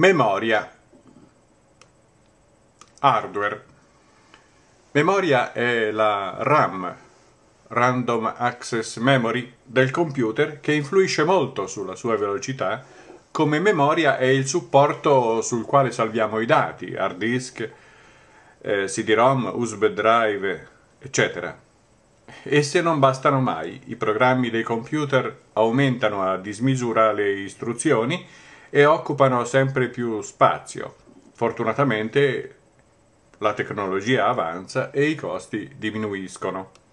Memoria. Hardware. Memoria è la RAM, Random Access Memory, del computer che influisce molto sulla sua velocità. Come memoria è il supporto sul quale salviamo i dati, hard disk, eh, CD-ROM, USB drive, eccetera. Esse non bastano mai, i programmi dei computer aumentano a dismisura le istruzioni e occupano sempre più spazio. Fortunatamente la tecnologia avanza e i costi diminuiscono.